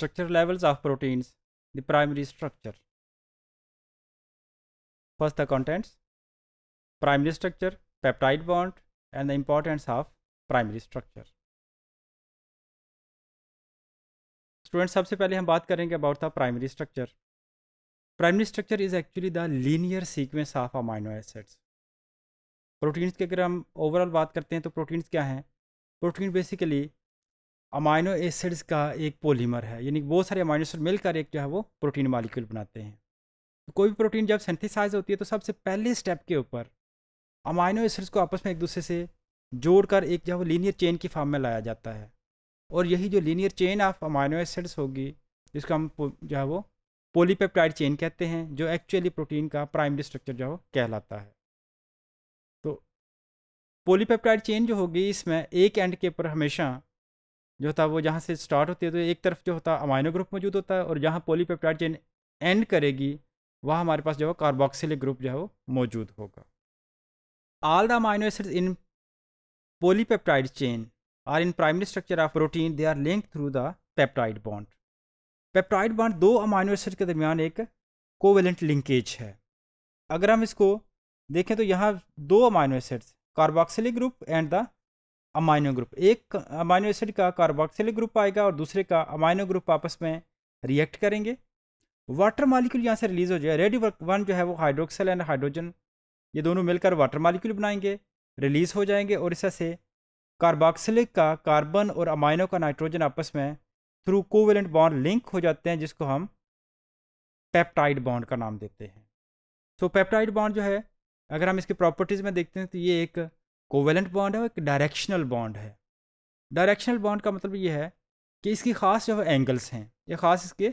structure levels of proteins, the primary structure. First the contents, primary structure, peptide bond and the importance of primary structure. Student सबसे पहले हम बात करेंगे about the primary structure primary structure is actually the linear sequence of amino acids proteins की अगर हम overall बात करते हैं तो प्रोटीन्स क्या हैं प्रोटीन बेसिकली अमाइनो एसिड्स का एक पोलीमर है यानी बहुत सारे अमाइनो एसिड मिलकर एक जो है वो प्रोटीन मालिक्यूल बनाते हैं तो कोई भी प्रोटीन जब सेंथिसाइज होती है तो सबसे पहले स्टेप के ऊपर अमाइनो एसिड्स को आपस में एक दूसरे से जोड़कर एक जो है वो लीनियर चेन की फॉर्म में लाया जाता है और यही जो linear chain of amino acids होगी जिसको हम जो है वो पोलीपेप्टाइड चेन कहते हैं जो एक्चुअली प्रोटीन का प्राइमरी स्ट्रक्चर जो है वो कहलाता है तो पोलीपेप्टाइड चेन जो होगी इसमें एक एंड के ऊपर हमेशा जो होता है वो जहाँ से स्टार्ट होती है तो एक तरफ जो होता है अमाइनो ग्रुप मौजूद होता है और जहाँ पोलीपेप्टाइड चेन एंड करेगी वहाँ हमारे पास जो है कार्बोक्सिलिक ग्रुप जो है वो मौजूद होगा all the amino acids in polypeptide chain are in primary structure of protein they are link through the peptide bond peptide bond दो अमाइनो एसिड के दरमियान एक कोवेलेंट लिंकेज है अगर हम इसको देखें तो यहाँ दो amino acids carboxylic group and the amino group एक अमाइनो एसिड का कार्बोक्सिलिक ग्रुप आएगा और दूसरे का अमाइनो ग्रुप आपस में रिएक्ट करेंगे वाटर मालिक्यूल यहाँ से रिलीज हो जाए रेडी वन जो है वो हाइड्रोक्सल एंड हाइड्रोजन ये दोनों मिलकर वाटर मालिक्यूल बनाएंगे रिलीज़ हो जाएंगे और इस से कार्बोक्सिलिक का कार्बन और अमाइनो का नाइट्रोजन आपस में थ्रू कोवेलेंट बॉन्ड लिंक हो जाते हैं जिसको हम पेप्टाइड बॉन्ड का नाम देते हैं सो तो पेप्टाइड बॉन्ड जो है अगर हम इसकी प्रॉपर्टीज़ में देखते हैं तो ये एक कोवेलेंट बॉन्ड है और एक डायरेक्शनल बॉन्ड है डायरेक्शनल बॉन्ड का मतलब ये है कि इसकी ख़ास जो है एंगल्स हैं या ख़ास इसके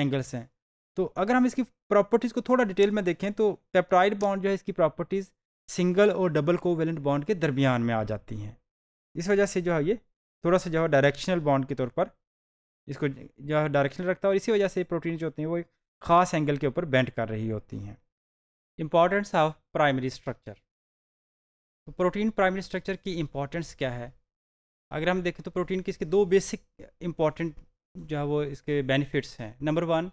एंगल्स हैं तो अगर हम इसकी प्रॉपर्टीज़ को थोड़ा डिटेल में देखें तो पेप्टाइड बॉन्ड जो है इसकी प्रॉपर्टीज़ सिंगल और डबल कोवेलेंट बॉन्ड के दरमियान में आ जाती हैं इस वजह से जो है ये थोड़ा सा जो है डायरेक्शनल बॉन्ड के तौर पर इसको जो है डायरेक्शनल रखता है और इसी वजह से प्रोटीन जो होती हैं वो एक ख़ास एंगल के ऊपर बेंड कर रही होती हैं इम्पॉर्टेंस ऑफ प्राइमरी स्ट्रक्चर तो प्रोटीन प्राइमरी स्ट्रक्चर की इम्पोर्टेंस क्या है अगर हम देखें तो प्रोटीन के इसके दो बेसिक इम्पॉर्टेंट जो है वो इसके बेनिफिट्स हैं number one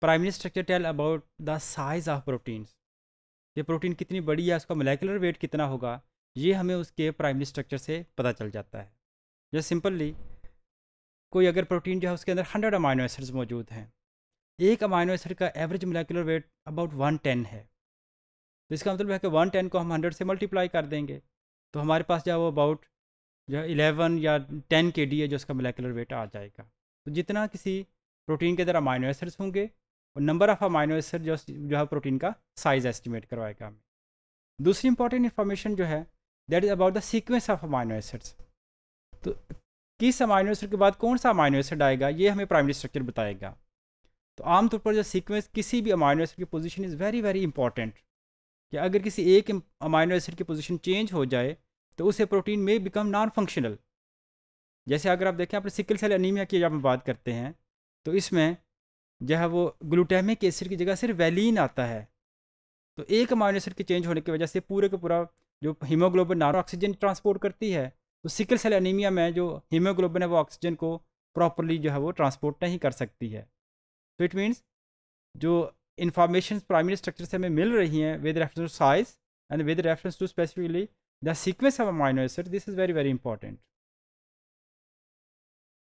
primary structure tell about the size of proteins ये प्रोटीन कितनी बड़ी है उसका मोलेकुलर वेट कितना होगा ये हमें उसके प्राइमरी स्ट्रक्चर से पता चल जाता है जो सिंपली कोई अगर प्रोटीन जो है उसके अंदर हंड्रेड अमाइनो एसिड्स मौजूद हैं एक अमाइनो एसिड का average molecular weight about one ten है तो इसका मतलब है कि वन टेन को हम हंड्रेड से मल्टीप्लाई कर देंगे तो हमारे पास जो है वो अबाउट जो है इलेवन या टेन के डी है जो उसका मोलेकुलर वेट आ जाएगा तो जितना किसी प्रोटीन के अंदर अमाइनो एसिड्स होंगे और नंबर ऑफ अमाइनो एसिड जो जो है प्रोटीन का साइज़ एस्टिमेट करवाएगा हमें दूसरी इंपॉर्टेंट इन्फॉर्मेशन जो है that is about the sequence of amino acids तो किस अमाइनो एसिड के बाद कौन सा अमाइनो एसिड आएगा ये हमें प्राइमरी स्ट्रक्चर बताएगा तो आमतौर पर जो सीक्वेंस किसी भी अमाइनो एसिड की position is very very important कि अगर किसी एक अमाइनो एसिड की पोजीशन चेंज हो जाए तो उसे प्रोटीन में बिकम नॉन फंक्शनल जैसे अगर आप देखें अपने सिकल सेल अनीमिया की जब हम बात करते हैं तो इसमें जो है वो ग्लूटामिक एसिड की जगह सिर्फ वैलिन आता है तो एक अमाइनो एसिड के चेंज होने की वजह से पूरे का पूरा जो हीमोग्लोबिन नारो ऑक्सीजन ट्रांसपोर्ट करती है तो सिकल सेल एनीमिया में जो हीमोग्लोबिन है वो ऑक्सीजन को प्रॉपरली जो है वो ट्रांसपोर्ट नहीं कर सकती है तो इट मीन्स जो इंफॉर्मेशन प्राइमरी स्ट्रक्चर से हमें मिल रही हैं with reference to size and with reference to specifically the sequence of amino acid this is very very important